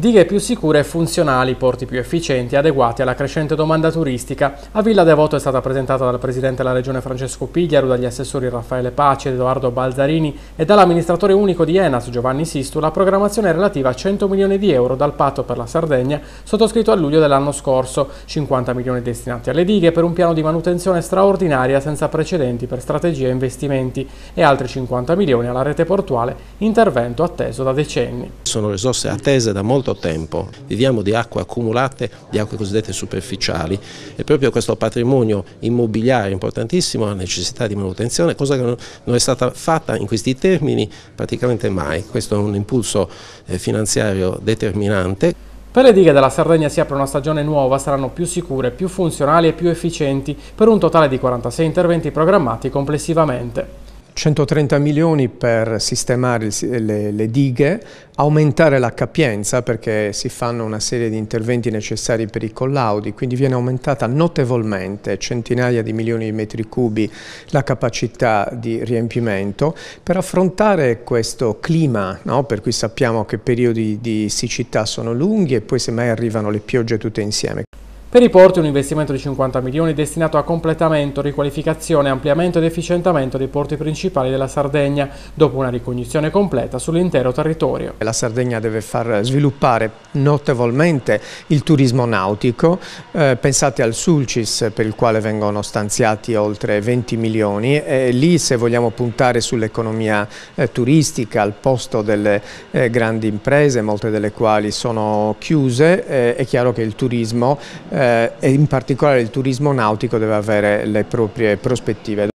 dighe più sicure e funzionali, porti più efficienti e adeguati alla crescente domanda turistica. A Villa Devoto è stata presentata dal Presidente della Regione Francesco Pigliaru, dagli assessori Raffaele Pace ed Edoardo Balzarini e dall'amministratore unico di Enas Giovanni Sistu la programmazione relativa a 100 milioni di euro dal patto per la Sardegna sottoscritto a luglio dell'anno scorso, 50 milioni destinati alle dighe per un piano di manutenzione straordinaria senza precedenti per strategie e investimenti e altri 50 milioni alla rete portuale, intervento atteso da decenni. Sono risorse attese da molto certo tempo. Viviamo di acque accumulate, di acque cosiddette superficiali e proprio questo patrimonio immobiliare importantissimo ha necessità di manutenzione, cosa che non è stata fatta in questi termini praticamente mai. Questo è un impulso eh, finanziario determinante. Per le dighe della Sardegna si apre una stagione nuova, saranno più sicure, più funzionali e più efficienti, per un totale di 46 interventi programmati complessivamente. 130 milioni per sistemare le, le, dighe, aumentare la capienza perché si fanno una serie di interventi necessari per i collaudi, quindi viene aumentata notevolmente, centinaia di milioni di metri cubi, la capacità di riempimento per affrontare questo clima, no? per cui sappiamo che periodi di siccità sono lunghi e poi semmai arrivano le piogge tutte insieme. Per i porti un investimento di 50 milioni destinato a completamento, riqualificazione, ampliamento ed efficientamento dei porti principali della Sardegna, dopo una ricognizione completa sull'intero territorio. La Sardegna deve far sviluppare notevolmente il turismo nautico, eh, pensate al Sulcis per il quale vengono stanziati oltre 20 milioni e lì se vogliamo puntare sull'economia eh, turistica al posto delle eh, grandi imprese, molte delle quali sono chiuse, eh, è chiaro che il turismo eh, eh, e in particolare il turismo nautico deve avere le proprie prospettive